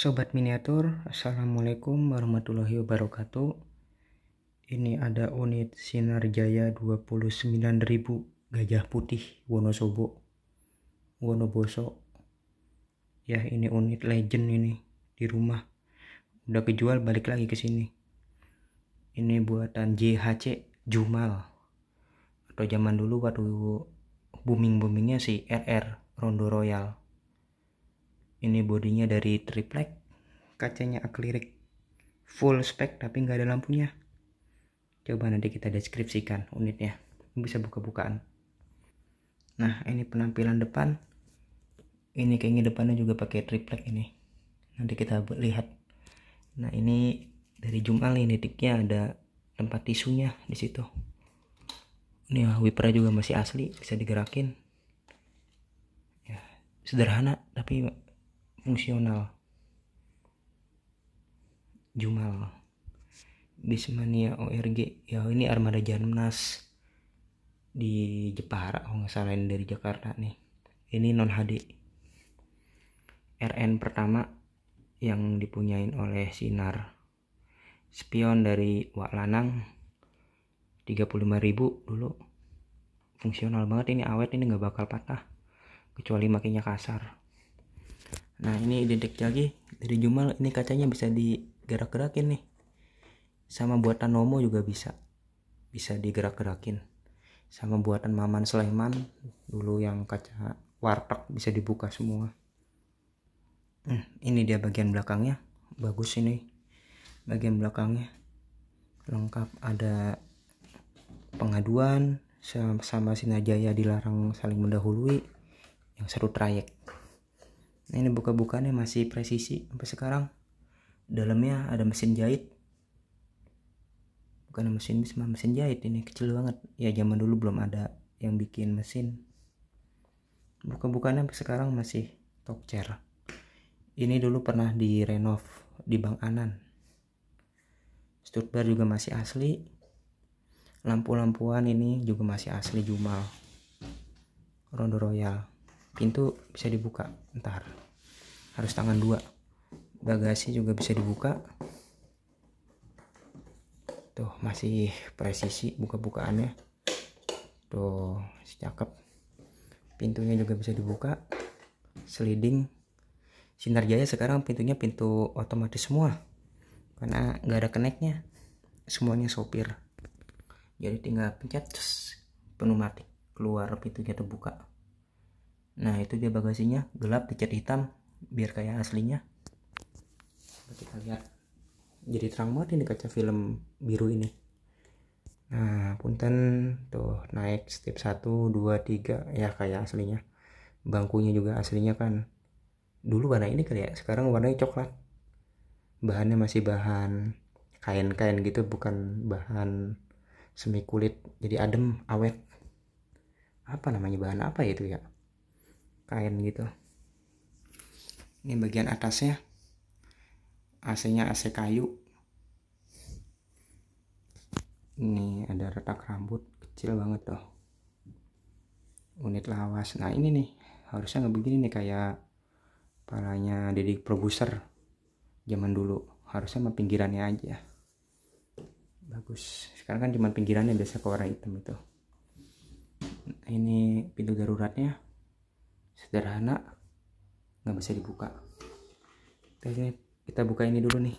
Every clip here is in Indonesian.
Sobat Miniatur, Assalamualaikum warahmatullahi wabarakatuh. Ini ada unit Sinar Jaya 29.000 Gajah Putih Wonosobo, Wonoboso. Ya, ini unit legend ini di rumah. Udah kejual balik lagi ke sini. Ini buatan JHC Jumal. Atau zaman dulu waktu booming-boomingnya si RR Rondo Royal ini bodinya dari triplek kacanya akrilik full spek tapi nggak ada lampunya coba nanti kita deskripsikan unitnya bisa buka-bukaan nah ini penampilan depan ini kayaknya depannya juga pakai triplek ini nanti kita lihat nah ini dari Jumal ini diknya ada tempat tisunya di situ ini ya, wipernya juga masih asli bisa digerakin ya sederhana tapi fungsional. Jumal. Bismania ORG. Ya ini armada Jarnas di Jepara oh, nggak salah ini dari Jakarta nih. Ini non HD. RN pertama yang dipunyain oleh Sinar. Spion dari Wak Lanang 35.000 dulu. Fungsional banget ini awet ini nggak bakal patah kecuali makinnya kasar nah ini identik lagi dari Jumal ini kacanya bisa digerak-gerakin nih sama buatan Nomo juga bisa bisa digerak-gerakin sama buatan Maman Sleman dulu yang kaca warteg bisa dibuka semua hmm, ini dia bagian belakangnya bagus ini bagian belakangnya lengkap ada pengaduan sama, sama Sinajaya dilarang saling mendahului yang seru trayek Nah, ini buka bukanya masih presisi sampai sekarang dalamnya ada mesin jahit bukan mesin bis mesin jahit ini kecil banget ya zaman dulu belum ada yang bikin mesin buka bukanya sampai sekarang masih top chair ini dulu pernah direnov di Bang Anan Stuttgart juga masih asli lampu-lampuan ini juga masih asli Jumal Rondo Royal pintu bisa dibuka ntar harus tangan dua bagasi juga bisa dibuka tuh masih presisi buka-bukaannya tuh cakep pintunya juga bisa dibuka sliding sinar jaya sekarang pintunya pintu otomatis semua karena nggak ada keneknya semuanya sopir jadi tinggal pencet terus penuh mati keluar pintunya terbuka nah itu dia bagasinya gelap dicat hitam biar kayak aslinya Coba kita lihat jadi terang banget ini kaca film biru ini nah punten tuh naik step 1 2 3 ya kayak aslinya bangkunya juga aslinya kan dulu warna ini kali ya sekarang warnanya coklat bahannya masih bahan kain-kain gitu bukan bahan semi kulit jadi adem awet apa namanya bahan apa itu ya kain gitu ini bagian atasnya AC nya AC kayu ini ada retak rambut kecil banget tuh unit lawas nah ini nih harusnya nggak begini nih kayak palanya Deddy Probuser zaman dulu harusnya sama pinggirannya aja bagus sekarang kan cuma pinggirannya biasa ke warna hitam itu nah, ini pintu daruratnya sederhana nggak bisa dibuka kita kita buka ini dulu nih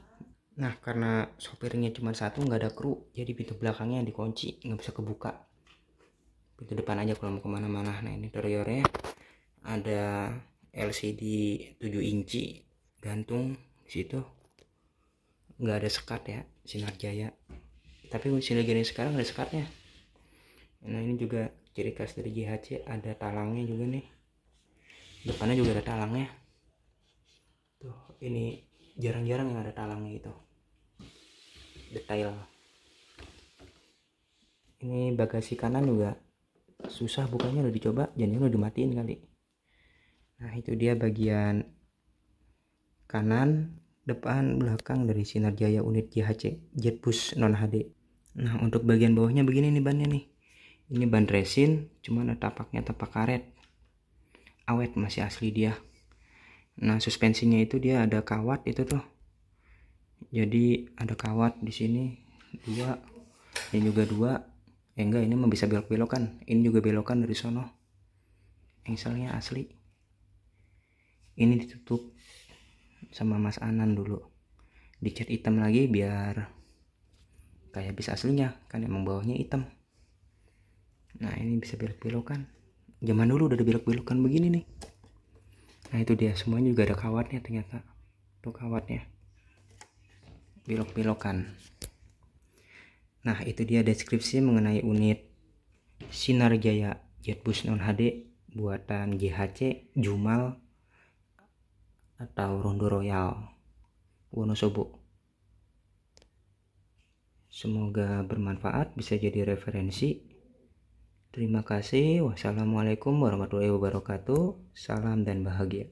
nah karena sopirnya cuma satu nggak ada kru jadi pintu belakangnya yang dikunci nggak bisa kebuka pintu depan aja kalau mau kemana-mana nah ini interiornya ada LCD 7 inci gantung di situ nggak ada sekat ya sinar jaya tapi sinar jaya sekarang ada sekatnya nah ini juga ciri khas dari GHC ada talangnya juga nih depannya juga ada talangnya ini jarang-jarang yang ada talangnya itu detail ini bagasi kanan juga susah bukannya udah dicoba jadinya udah dimatiin kali nah itu dia bagian kanan depan belakang dari Sinar Jaya unit JHC Jet Bus non HD nah untuk bagian bawahnya begini nih bannya nih ini ban resin cuman ada tapaknya tapak karet awet masih asli dia Nah, suspensinya itu dia ada kawat itu tuh. Jadi ada kawat di sini dua, ini juga dua. Eh enggak, ini mah bisa belok-belokan. Ini juga belokan dari sono. Engselnya asli. Ini ditutup sama Mas Anan dulu. Dicat hitam lagi biar kayak bisa aslinya kan emang bawahnya hitam. Nah, ini bisa belok-belokan. Zaman dulu udah ada belok-belokan begini nih nah itu dia semuanya juga ada kawatnya ternyata tuh kawatnya belok-belokan nah itu dia deskripsi mengenai unit Sinar Jaya Jetbus Non HD buatan GHC Jumal atau Rondo Royal Wonosobo Semoga bermanfaat, bisa jadi referensi Terima kasih. Wassalamualaikum warahmatullahi wabarakatuh. Salam dan bahagia.